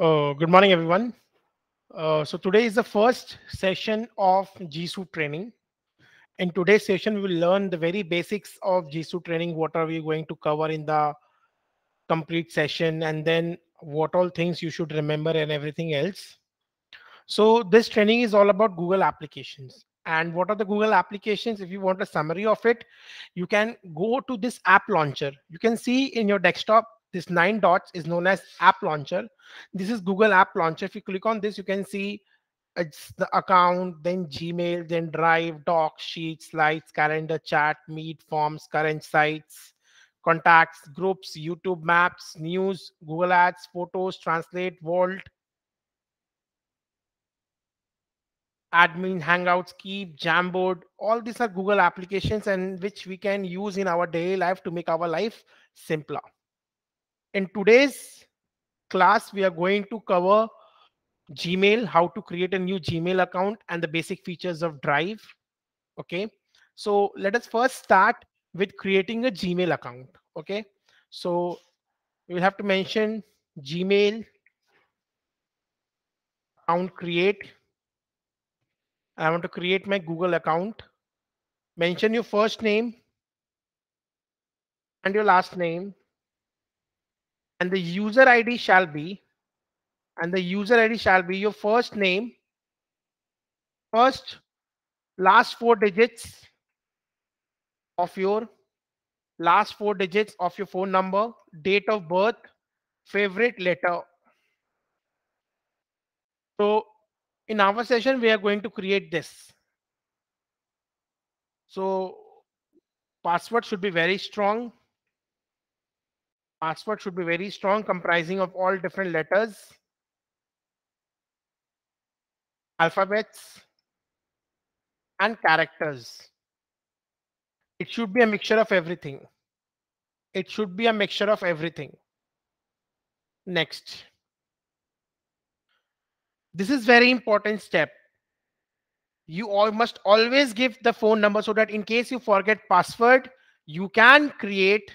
Uh, good morning, everyone. Uh, so today is the first session of GSU training. In today's session, we will learn the very basics of GSU training. What are we going to cover in the complete session, and then what all things you should remember and everything else. So this training is all about Google applications. And what are the Google applications? If you want a summary of it, you can go to this app launcher. You can see in your desktop this nine dots is known as app launcher this is google app launcher if you click on this you can see it's the account then gmail then drive doc sheets slides calendar chat meet forms current sites contacts groups youtube maps news google ads photos translate vault admin hangouts keep jamboard all these are google applications and which we can use in our daily life to make our life simpler in today's class, we are going to cover Gmail, how to create a new Gmail account and the basic features of Drive. Okay. So let us first start with creating a Gmail account. Okay. So you will have to mention Gmail account create. I want to create my Google account. Mention your first name and your last name and the user ID shall be, and the user ID shall be your first name, first, last four digits of your last four digits of your phone number, date of birth, favorite letter. So in our session, we are going to create this. So password should be very strong password should be very strong comprising of all different letters alphabets and characters it should be a mixture of everything it should be a mixture of everything next this is very important step you all must always give the phone number so that in case you forget password you can create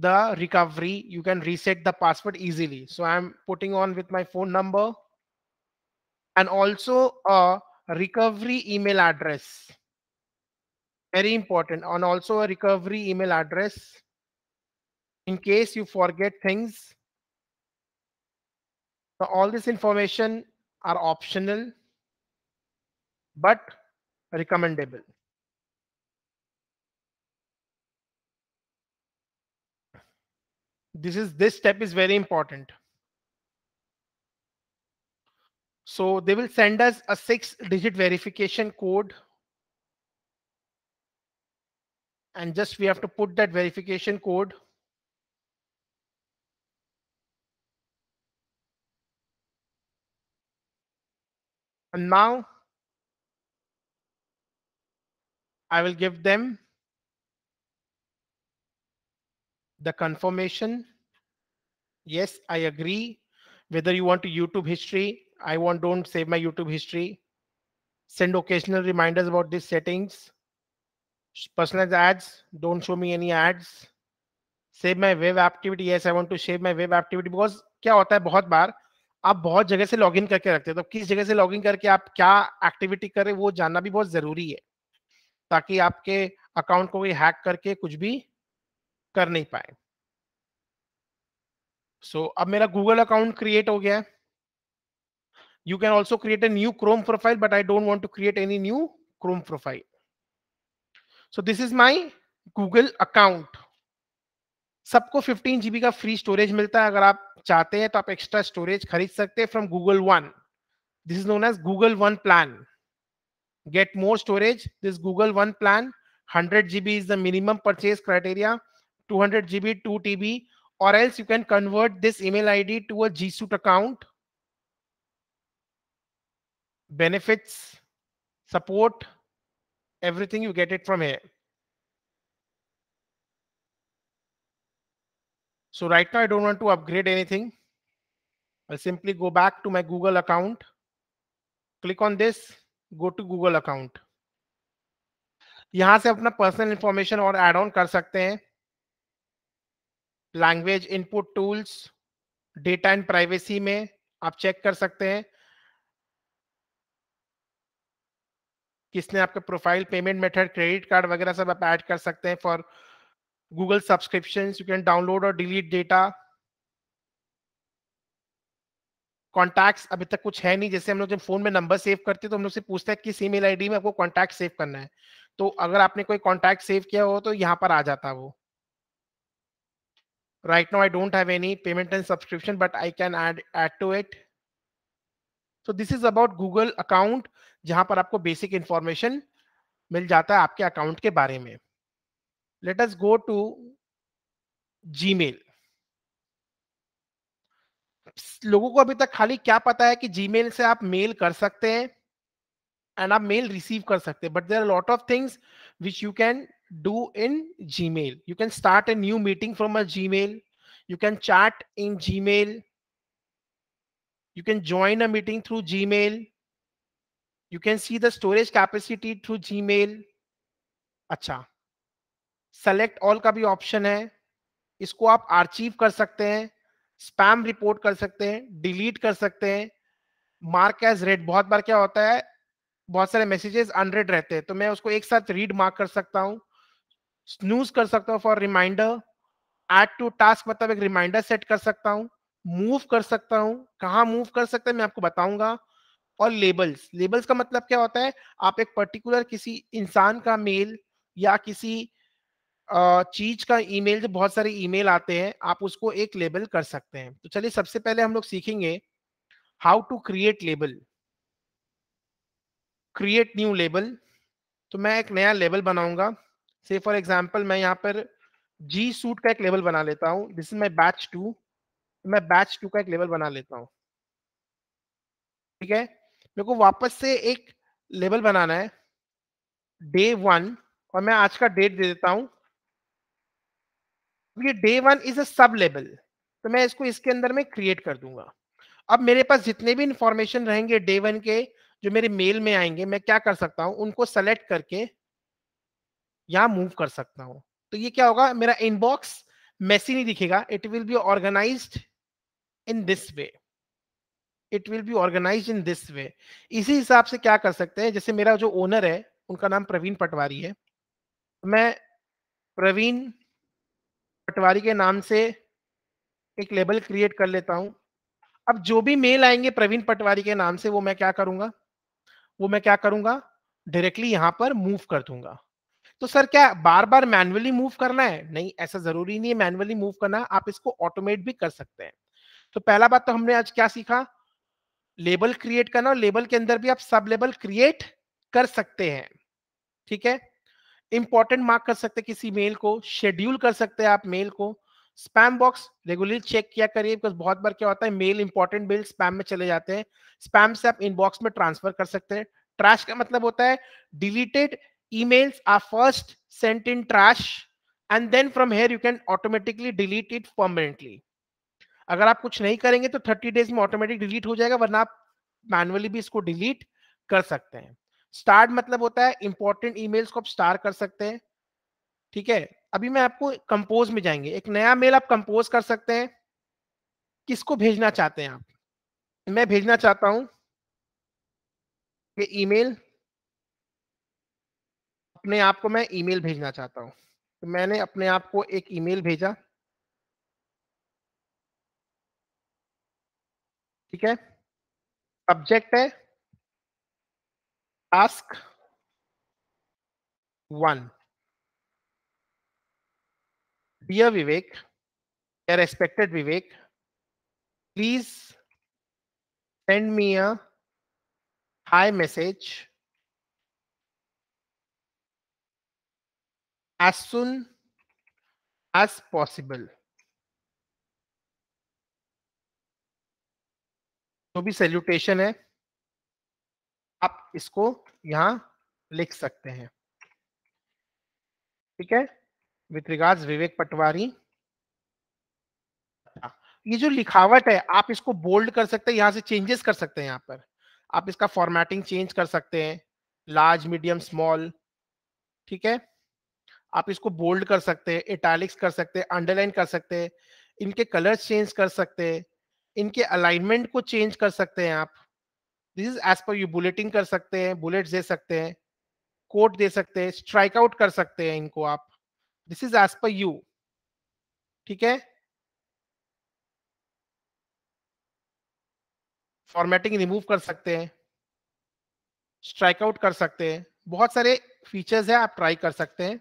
the recovery you can reset the password easily so i'm putting on with my phone number and also a recovery email address very important and also a recovery email address in case you forget things so all this information are optional but recommendable this is this step is very important so they will send us a six digit verification code and just we have to put that verification code and now I will give them the confirmation. Yes, I agree. Whether you want to YouTube history, I want don't save my YouTube history. Send occasional reminders about these settings. Personalized ads, don't show me any ads. save my web activity yes i want to save my web activity because kya hota hai bahut bar आप बहुत जगह से login करके रखते हो तो किस जगह से लॉगिन करके आप क्या एक्टिविटी करें वो जानना भी बहुत जरूरी है ताकि आपके अकाउंट को कोई हैक करके कुछ भी कर नहीं पाए सो so, अब मेरा गूगल अकाउंट क्रिएट हो गया है you can also create a new Chrome profile but I don't want to create any new Chrome profile so this is my Google account सबको फिफ्टीन जीबी का फ्री स्टोरेज मिलता है अगर आप चाहते हैं तो आप एक्स्ट्रा स्टोरेज खरीद सकते हैं from Google one this is known as Google one plan get more storage this Google one plan hundred GB is the minimum purchase criteria 200 GB, 2 TB, or else you can convert this email ID to a G Suite account. Benefits, support, everything you get it from here. So right now I don't want to upgrade anything. I'll simply go back to my Google account. Click on this, go to Google account. यहाँ से अपना personal information और add on कर सकते हैं language input tools data and privacy में आप check कर सकते हैं किसने आपका profile payment method credit card वगैरह सब आप ऐड कर सकते हैं for Google subscription you can download और डिलीट डेटा कॉन्टैक्ट अभी तक कुछ है नहीं जैसे हम लोग जब फोन में नंबर सेव करते हैं तो हम लोग से पूछते हैं किस ईमेल आईडी में आपको कॉन्टैक्ट सेव करना है तो अगर आपने कोई कॉन्टैक्ट सेव किया हो तो यहाँ पर आ जाता है वो Right now, I don't have any payment and subscription, but I can add add to it. So this is about Google account, jahan par aapko basic information mil jata hai aapke account ke bare mein Let us go to Gmail. लोगों को अभी तक खाली क्या पता है कि Gmail से आप मेल कर सकते हैं एंड आप मेल रिसीव कर सकते हैं but there are lot of things which you can do in Gmail. You can start a new meeting from a Gmail. You can chat in Gmail. You can join a meeting through Gmail. You can see the storage capacity through Gmail. acha select all ka bhi option hai isko aap archive kar sakte hain spam report kar sakte hain delete kar sakte hain mark as read bahut bar kya hota hai बहुत सारे messages unread रहते हैं तो मैं उसको एक साथ read mark कर सकता हूँ स्नूज कर सकता हूँ for reminder add to task मतलब एक रिमाइंडर सेट कर सकता हूँ मूव कर सकता हूँ कहाँ मूव कर सकते हैं मैं आपको बताऊंगा और लेबल्स लेबल्स का मतलब क्या होता है आप एक पर्टिकुलर किसी इंसान का मेल या किसी चीज का ईमेल जो बहुत सारे ईमेल आते हैं आप उसको एक लेबल कर सकते हैं तो चलिए सबसे पहले हम लोग सीखेंगे how to create label create new label तो मैं एक नया लेबल बनाऊंगा से फॉर एग्जाम्पल मैं यहाँ पर जी सूट का एक लेवल बना लेता हूँ this is my batch two मैं बैच टू का एक लेवल बना लेता हूँ ठीक है मेरे को वापस से एक लेवल बनाना है डे वन और मैं आज का डेट दे देता हूँ ये day one is a sub level तो मैं इसको इसके अंदर में क्रिएट कर दूंगा अब मेरे पास जितने भी इंफॉर्मेशन रहेंगे डे वन के जो मेरे मेल में आएंगे मैं क्या कर सकता हूँ उनको सेलेक्ट करके यहाँ मूव कर सकता हूँ तो ये क्या होगा मेरा इनबॉक्स मैसी नहीं दिखेगा it will be organize in this way it will be organize in this way इसी हिसाब से क्या कर सकते हैं जैसे मेरा जो ओनर है उनका नाम प्रवीण पटवारी है मैं प्रवीण पटवारी के नाम से एक लेबल क्रिएट कर लेता हूं अब जो भी मेल आएंगे प्रवीण पटवारी के नाम से वो मैं क्या करूंगा वो मैं क्या करूंगा डायरेक्टली यहां पर मूव कर दूंगा तो सर क्या बार बार मैनुअली मूव करना है नहीं ऐसा जरूरी नहीं है मैनुअली मूव करना आप इसको ऑटोमेट भी कर सकते हैं तो पहला बात तो हमने आज क्या सीखा लेबल क्रिएट करना और लेबल के अंदर भी आप सब लेबल क्रिएट कर सकते हैं ठीक है इंपॉर्टेंट मार्क कर सकते किसी मेल को शेड्यूल कर सकते हैं आप मेल को स्पैम बॉक्स रेगुलरली चेक किया करिए बिकॉज बहुत बार क्या होता है मेल इंपॉर्टेंट मेल स्पैम में चले जाते हैं स्पैम से आप इनबॉक्स में ट्रांसफर कर सकते हैं ट्रैश का मतलब होता है deleted emails are first sent in trash and then from here you can automatically delete it permanently अगर आप कुछ नहीं करेंगे तो थर्टी डेज में ऑटोमेटिक डिलीट हो जाएगा वरना आप मैनुअली भी इसको डिलीट कर सकते हैं स्टार मतलब होता है इंपॉर्टेंट ईमेल्स को आप स्टार कर सकते हैं ठीक है अभी मैं आपको कंपोज में जाएंगे एक नया मेल आप कंपोज कर सकते हैं किसको भेजना चाहते हैं आप मैं भेजना चाहता हूं ईमेल अपने आप को मैं ईमेल भेजना चाहता हूं तो मैंने अपने आप को एक ईमेल भेजा ठीक है सब्जेक्ट है task one dear Vivek respected Vivek please send me a hi message as soon as possible जो भी सेल्यूटेशन है आप इसको यहां लिख सकते हैं ठीक है विथ रिगार्ड विवेक पटवारी ये जो लिखावट है आप इसको बोल्ड कर सकते हैं यहां से चेंजेस कर सकते हैं यहां पर आप इसका फॉर्मेटिंग चेंज कर सकते हैं लार्ज मीडियम स्मॉल ठीक है आप इसको बोल्ड कर सकते हैं इटैलिक्स कर सकते हैं अंडरलाइन कर सकते हैं इनके कलर्स चेंज कर सकते हैं इनके अलाइनमेंट को चेंज कर सकते हैं आप this is as per you bulleting कर सकते हैं बुलेट दे सकते हैं कोट दे सकते हैं स्ट्राइक आउट कर सकते हैं इनको आप this is as per you ठीक है फॉर्मेटिंग रिमूव कर सकते हैं स्ट्राइक आउट कर सकते हैं बहुत सारे फीचर्स है आप ट्राई कर सकते हैं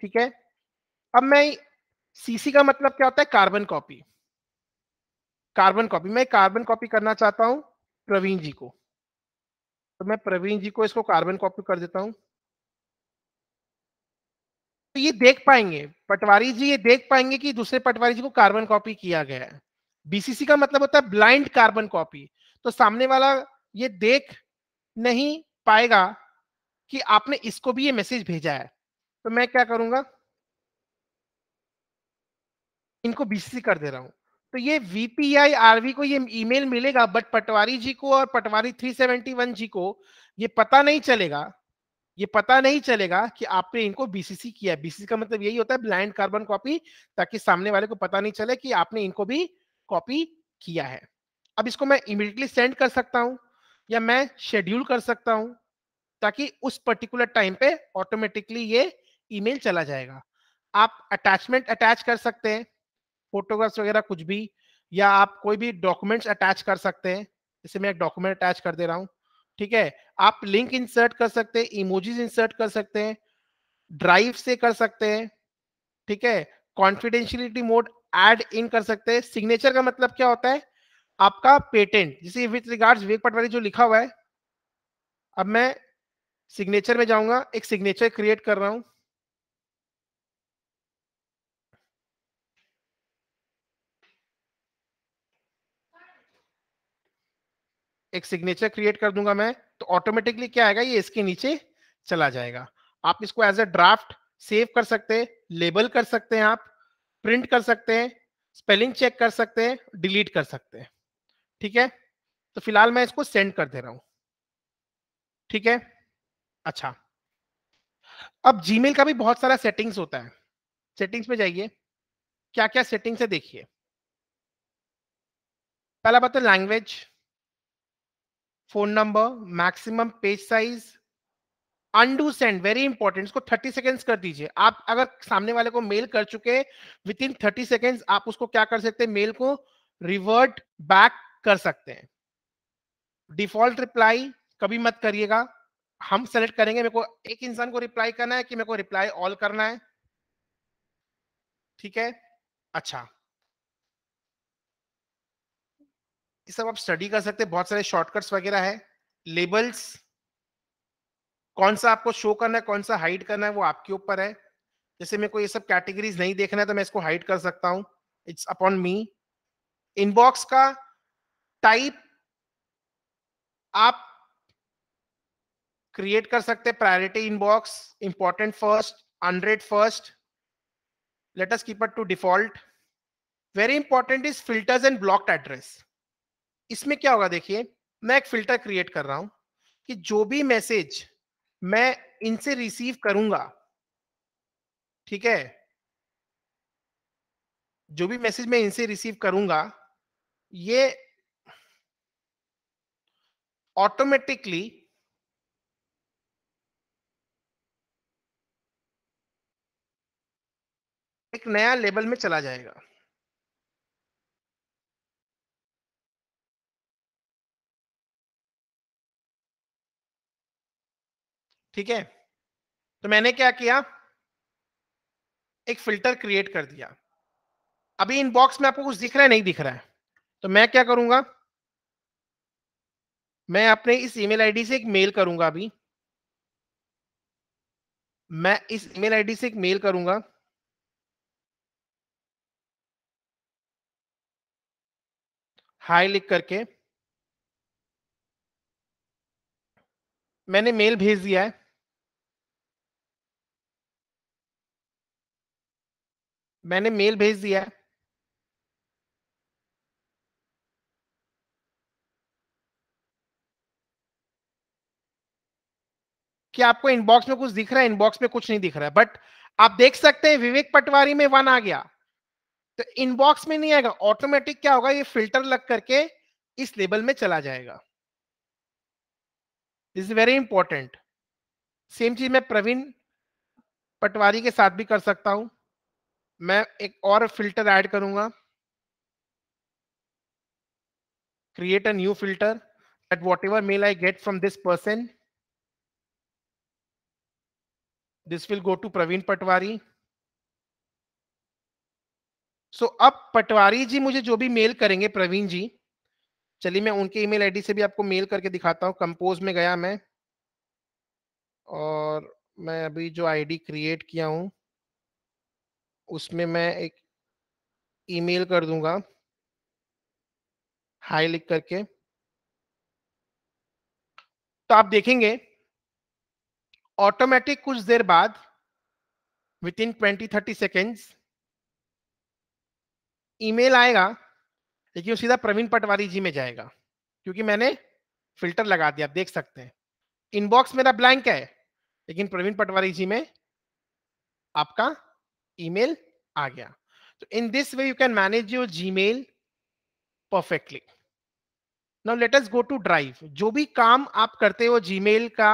ठीक है अब मैं सीसी का मतलब क्या होता है कार्बन कॉपी कार्बन कॉपी मैं कार्बन कॉपी करना चाहता हूं प्रवीण जी को तो मैं प्रवीण जी को इसको कार्बन कॉपी कर देता हूं तो ये देख पाएंगे पटवारी जी ये देख पाएंगे कि दूसरे पटवारी जी को कार्बन कॉपी किया गया है बीसीसी का मतलब होता है ब्लाइंड कार्बन कॉपी तो सामने वाला ये देख नहीं पाएगा कि आपने इसको भी ये मैसेज भेजा है तो मैं क्या करूंगा इनको बीसी कर दे रहा हूं तो ये वीपीआई आरवी को ये ईमेल मिलेगा बट पटवारी जी को और पटवारी 371 जी को ये पता नहीं चलेगा ये पता नहीं चलेगा कि आपने इनको बीसीसी किया बीसीसी का मतलब यही होता है ब्लाइंड कार्बन कॉपी ताकि सामने वाले को पता नहीं चले कि आपने इनको भी कॉपी किया है अब इसको मैं इमिडिएटली सेंड कर सकता हूं या मैं शेड्यूल कर सकता हूं ताकि उस पर्टिकुलर टाइम पे ऑटोमेटिकली ये ईमेल चला जाएगा आप अटैचमेंट अटैच कर सकते हैं फोटोग्राफ्स वगैरह कुछ भी या आप कोई भी डॉक्यूमेंट्स अटैच कर सकते हैं जैसे मैं एक डॉक्यूमेंट अटैच कर दे रहा हूँ ठीक है आप लिंक इंसर्ट कर सकते हैं इमोजीज इंसर्ट कर सकते हैं ड्राइव से कर सकते हैं ठीक है कॉन्फिडेंशियलिटी मोड एड इन कर सकते हैं सिग्नेचर का मतलब क्या होता है आपका पेटेंट जैसे विथ रिगार्ड्स विवेक पटवारी जो लिखा हुआ है अब मैं सिग्नेचर में जाऊंगा एक सिग्नेचर क्रिएट कर रहा हूं एक सिग्नेचर क्रिएट कर दूंगा मैं तो ऑटोमेटिकली क्या आएगा ये इसके नीचे चला जाएगा आप इसको एज ए ड्राफ्ट सेव कर सकते हैं लेबल कर सकते हैं आप प्रिंट कर सकते हैं स्पेलिंग चेक कर सकते हैं डिलीट कर सकते हैं ठीक है तो फिलहाल मैं इसको सेंड कर दे रहा हूं ठीक है अच्छा अब जीमेल का भी बहुत सारा सेटिंग्स होता है सेटिंग्स में जाइए क्या क्या सेटिंग्स है देखिए पहला बात है language phone number maximum page size undo send very important इसको 30 सेकेंड्स कर दीजिए आप अगर सामने वाले को मेल कर चुके विद इन 30 सेकेंड्स आप उसको क्या कर सकते हैं मेल को रिवर्ट बैक कर सकते हैं डिफॉल्ट रिप्लाई कभी मत करिएगा हम सेलेक्ट करेंगे मेरे को एक इंसान को रिप्लाई करना है कि मेरे को रिप्लाई ऑल करना है ठीक है अच्छा ये सब आप स्टडी कर सकते हैं बहुत सारे शॉर्टकट्स वगैरह है लेबल्स कौन सा आपको शो करना है कौन सा हाइड करना है वो आपके ऊपर है जैसे मेरे को ये सब कैटेगरीज नहीं देखना है तो मैं इसको हाइड कर सकता हूँ इट्स अपॉन मी इनबॉक्स का टाइप आप क्रिएट कर सकते हैं priority inbox important first unread first let's keep it to default very important is filters and blocked address इसमें क्या होगा देखिए मैं एक फिल्टर क्रिएट कर रहा हूं कि जो भी मैसेज मैं इनसे रिसीव करूंगा ठीक है जो भी मैसेज मैं इनसे रिसीव करूंगा ये ऑटोमेटिकली एक नया लेवल में चला जाएगा ठीक है तो मैंने क्या किया एक फिल्टर क्रिएट कर दिया अभी इनबॉक्स में आपको कुछ दिख रहा है नहीं दिख रहा है तो मैं क्या करूंगा मैं अपने इस ईमेल आईडी से एक मेल करूंगा अभी मैं इस ईमेल आईडी से एक मेल करूंगा हाई लिख करके मैंने मेल भेज दिया है मैंने मेल भेज दिया कि आपको इनबॉक्स में कुछ दिख रहा है इनबॉक्स में कुछ नहीं दिख रहा है बट आप देख सकते हैं विवेक पटवारी में वन आ गया तो इनबॉक्स में नहीं आएगा ऑटोमेटिक क्या होगा ये फिल्टर लग करके इस लेबल में चला जाएगा this is very important same चीज मैं प्रवीण पटवारी के साथ भी कर सकता हूं मैं एक और फिल्टर ऐड करूंगा a new filter that whatever mail I get from this person this will go to Praveen Patwari so so, अब पटवारी जी मुझे जो भी मेल करेंगे प्रवीण जी चलिए मैं उनके ईमेल आईडी से भी आपको मेल करके दिखाता हूँ कंपोज में गया मैं और मैं अभी जो आईडी क्रिएट किया हूँ उसमें मैं एक ईमेल कर दूंगा हाई लिख करके तो आप देखेंगे ऑटोमेटिक कुछ देर बाद within twenty thirty seconds email आएगा लेकिन सीधा प्रवीण पटवारी जी में जाएगा क्योंकि मैंने फिल्टर लगा दिया आप देख सकते हैं इनबॉक्स मेरा ब्लैंक है लेकिन प्रवीण पटवारी जी में आपका ईमेल आ गया तो in this way you can manage your Gmail perfectly now let us go to drive जो भी काम आप करते हो जीमेल का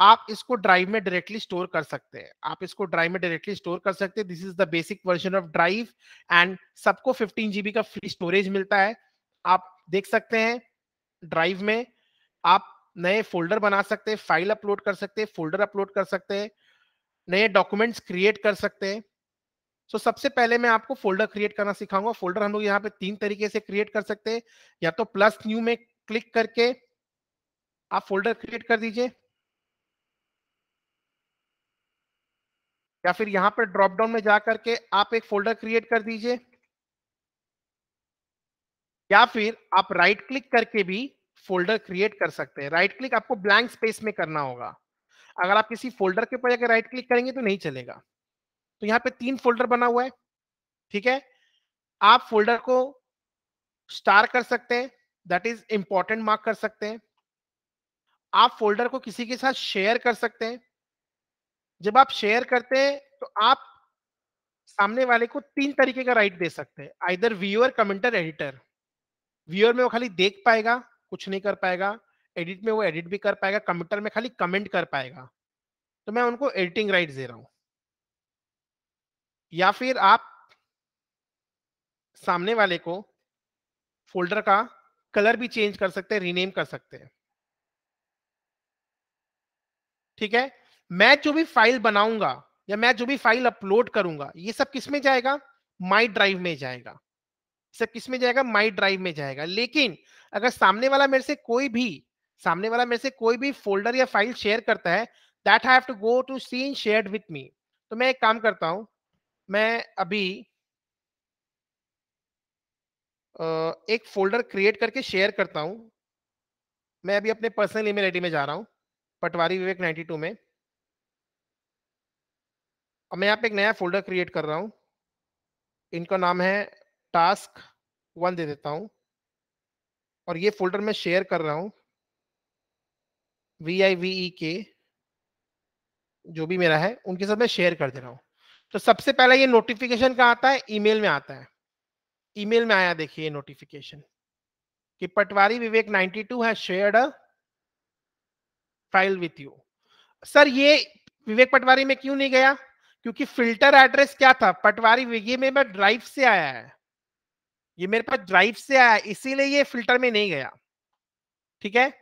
आप इसको ड्राइव में डायरेक्टली स्टोर कर सकते हैं आप इसको ड्राइव में डायरेक्टली स्टोर कर सकते हैं this is the basic version of drive and सबको 15 जीबी का फ्री स्टोरेज मिलता है आप देख सकते हैं ड्राइव में आप नए फोल्डर बना सकते हैं फाइल अपलोड कर सकते हैं फोल्डर अपलोड कर सकते हैं नए डॉक्यूमेंट्स क्रिएट कर सकते हैं सो so, सबसे पहले मैं आपको फोल्डर क्रिएट करना सिखाऊंगा फोल्डर हम लोग यहाँ पे तीन तरीके से क्रिएट कर सकते हैं या तो प्लस न्यू में क्लिक करके आप फोल्डर क्रिएट कर दीजिए या फिर यहाँ पर ड्रॉपडाउन में जा करके आप एक फोल्डर क्रिएट कर दीजिए या फिर आप राइट क्लिक करके भी फोल्डर क्रिएट कर सकते हैं राइट क्लिक आपको ब्लैंक स्पेस में करना होगा अगर आप किसी फोल्डर के ऊपर जाकर राइट क्लिक करेंगे तो नहीं चलेगा तो यहाँ पे तीन फोल्डर बना हुआ है ठीक है आप फोल्डर को स्टार कर सकते हैं दैट इज इंपॉर्टेंट मार्क कर सकते हैं आप फोल्डर को किसी के साथ शेयर कर सकते हैं जब आप शेयर करते हैं तो आप सामने वाले को तीन तरीके का राइट दे सकते हैं either viewer commenter editor viewer में वो खाली देख पाएगा कुछ नहीं कर पाएगा एडिट में वो एडिट भी कर पाएगा कंप्यूटर में खाली कमेंट कर पाएगा तो मैं उनको एडिटिंग राइट दे रहा हूं या फिर आप सामने वाले को फोल्डर का कलर भी चेंज कर सकते हैं रीनेम कर सकते हैं ठीक है मैं जो भी फाइल बनाऊंगा या मैं जो भी फाइल अपलोड करूंगा ये सब किस में जाएगा माई ड्राइव में जाएगा सब किस में जाएगा माई ड्राइव में जाएगा लेकिन अगर सामने वाला मेरे से कोई भी सामने वाला मेरे से कोई भी फोल्डर या फाइल शेयर करता है that have to go to seen share with me तो मैं एक काम करता हूँ मैं अभी एक फोल्डर क्रिएट करके शेयर करता हूँ मैं अभी अपने पर्सनल ईमेल आईडी में जा रहा हूँ पटवारी विवेक 92 में और मैं यहाँ पे एक नया फोल्डर क्रिएट कर रहा हूँ इनका नाम है टास्क वन दे देता हूँ और ये फोल्डर मैं शेयर कर रहा हूँ वी आई वी ई के जो भी मेरा है उनके साथ मैं शेयर कर दे रहा हूँ तो सबसे पहला ये नोटिफिकेशन कहाँ आता है ईमेल में आता है ईमेल में आया देखिए ये नोटिफिकेशन कि पटवारी विवेक 92 टू है shared file with you sir ये विवेक पटवारी में क्यों नहीं गया क्योंकि फिल्टर एड्रेस क्या था पटवारी ये मेरे ड्राइव से आया है ये मेरे पास ड्राइव से आया इसीलिए ये फिल्टर में नहीं गया ठीक है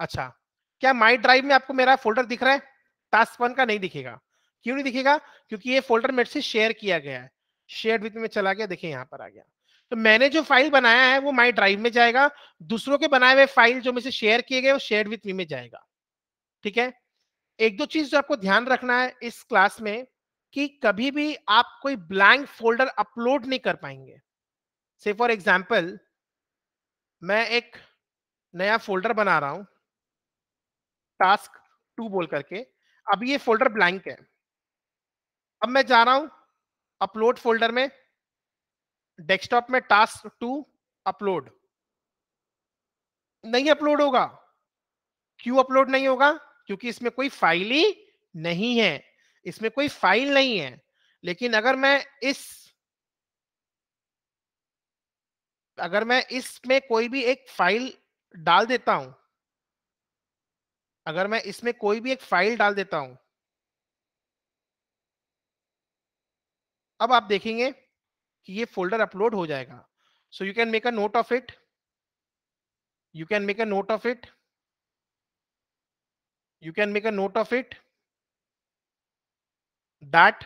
अच्छा क्या माई ड्राइव में आपको मेरा फोल्डर दिख रहा है टास्क वन का नहीं दिखेगा क्यों नहीं दिखेगा क्योंकि ये फोल्डर मेरे से शेयर किया गया है शेयर विथ में चला गया देखे यहाँ पर आ गया तो मैंने जो फाइल बनाया है वो माई ड्राइव में जाएगा दूसरों के बनाए हुए फाइल जो मेरे शेयर किए गए वो शेयर विथ मी में जाएगा ठीक है एक दो चीज जो आपको ध्यान रखना है इस क्लास में कि कभी भी आप कोई ब्लैंक फोल्डर अपलोड नहीं कर पाएंगे से फॉर एग्जाम्पल मैं एक नया फोल्डर बना रहा हूं टास्क टू बोल करके अब ये फोल्डर ब्लैंक है अब मैं जा रहा हूं अपलोड फोल्डर में डेस्कटॉप में टास्क टू अपलोड नहीं अपलोड होगा क्यों अपलोड नहीं होगा क्योंकि इसमें कोई फाइल ही नहीं है इसमें कोई फाइल नहीं है लेकिन अगर मैं इस अगर मैं इसमें कोई भी एक फाइल डाल देता हूं अगर मैं इसमें कोई भी एक फाइल डाल देता हूं अब आप देखेंगे कि ये फोल्डर अपलोड हो जाएगा so you can make a note of it you can make a note of it you can make a note of it that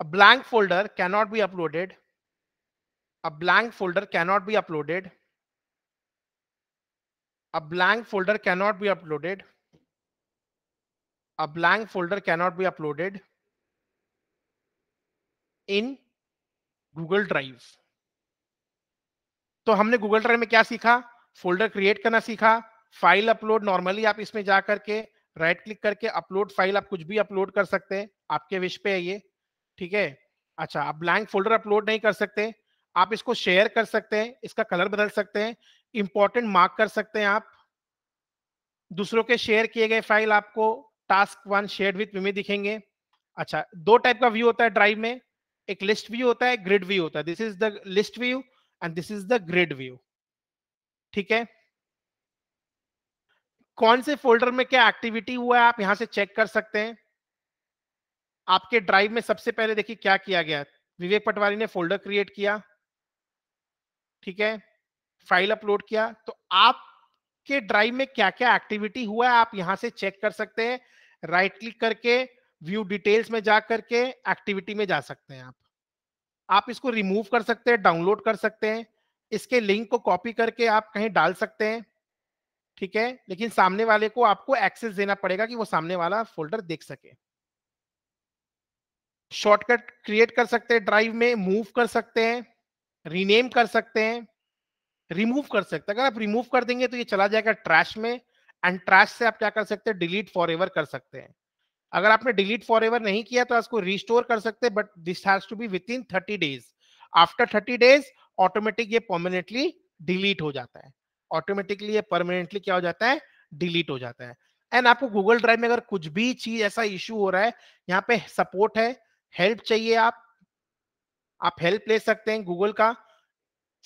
a blank folder cannot be uploaded a blank folder cannot be uploaded a blank folder cannot be uploaded a blank folder cannot be uploaded in Google Drive. तो हमने Google drive में क्या सीखा folder create करना सीखा file upload normally आप इसमें जा करके राइट क्लिक करके अपलोड फाइल आप कुछ भी अपलोड कर सकते हैं आपके विश पे है ये ठीक है अच्छा आप ब्लैंक फोल्डर अपलोड नहीं कर सकते आप इसको शेयर कर सकते हैं इसका कलर बदल सकते हैं इंपॉर्टेंट मार्क कर सकते हैं आप दूसरों के शेयर किए गए फाइल आपको टास्क वन शेयर विथ में दिखेंगे अच्छा दो टाइप का व्यू होता है ड्राइव में एक लिस्ट व्यू होता है ग्रिड व्यू होता है this is the list view and this is the grid view ठीक है कौन से फोल्डर में क्या एक्टिविटी हुआ है आप यहां से चेक कर सकते हैं आपके ड्राइव में सबसे पहले देखिए क्या किया गया विवेक पटवारी ने फोल्डर क्रिएट किया ठीक है फाइल अपलोड किया तो आपके ड्राइव में क्या क्या एक्टिविटी हुआ है आप यहां से चेक कर सकते हैं राइट क्लिक करके व्यू डिटेल्स में जा करके एक्टिविटी में जा सकते हैं आप आप इसको रिमूव कर सकते हैं डाउनलोड कर सकते हैं इसके लिंक को कॉपी करके आप कहीं डाल सकते हैं ठीक है लेकिन सामने वाले को आपको एक्सेस देना पड़ेगा कि वो सामने वाला फोल्डर देख सके शॉर्टकट क्रिएट कर सकते हैं ड्राइव में मूव कर सकते हैं रीनेम कर सकते हैं रिमूव कर सकते हैं अगर आप रिमूव कर देंगे तो ये चला जाएगा ट्रैश में एंड ट्रैश से आप क्या कर सकते हैं डिलीट फॉर एवर कर सकते हैं अगर आपने डिलीट फॉर एवर नहीं किया तो इसको रिस्टोर कर सकते हैं but this has to be within thirty days after thirty days automatic ये परमानेंटली डिलीट हो जाता है ऑटोमेटिकली ये परमानेंटली क्या हो जाता है डिलीट हो जाता है एंड आपको गूगल ड्राइव में अगर कुछ भी चीज ऐसा इश्यू हो रहा है यहाँ पे सपोर्ट है हेल्प चाहिए आप आप हेल्प ले सकते हैं गूगल का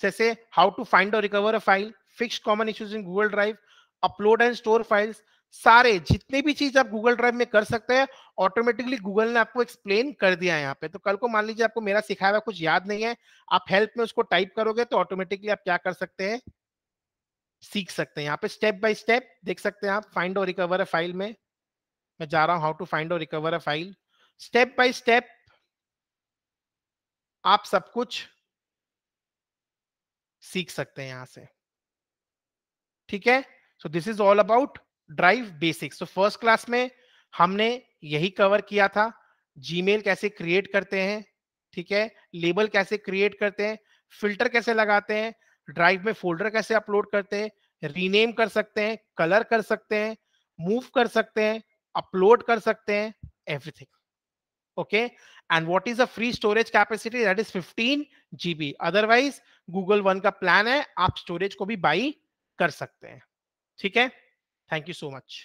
say say how to find or recover a file fix common issues in google drive upload and store files सारे जितने भी चीज आप गूगल ड्राइव में कर सकते हैं ऑटोमेटिकली गूगल ने आपको एक्सप्लेन कर दिया है यहाँ पे तो कल को मान लीजिए आपको मेरा सिखाया हुआ कुछ याद नहीं है आप हेल्प में उसको टाइप करोगे तो ऑटोमेटिकली आप क्या कर सकते हैं सीख सकते हैं यहाँ पे स्टेप बाय स्टेप देख सकते हैं आप फाइंड और रिकवर अ फाइल में मैं जा रहा हूं हाउ टू फाइंड और recover a file step by step आप सब कुछ सीख सकते हैं यहां से ठीक है so this is all about drive basics तो फर्स्ट क्लास में हमने यही कवर किया था जीमेल कैसे क्रिएट करते हैं ठीक है लेबल कैसे क्रिएट करते हैं फिल्टर कैसे लगाते हैं ड्राइव में फोल्डर कैसे अपलोड करते हैं रीनेम कर सकते हैं कलर कर सकते हैं मूव कर सकते हैं अपलोड कर सकते हैं everything okay and what is the free storage capacity that is 15 gb otherwise google one ka plan hai aap storage ko bhi buy kar sakte hain theek hai thank you so much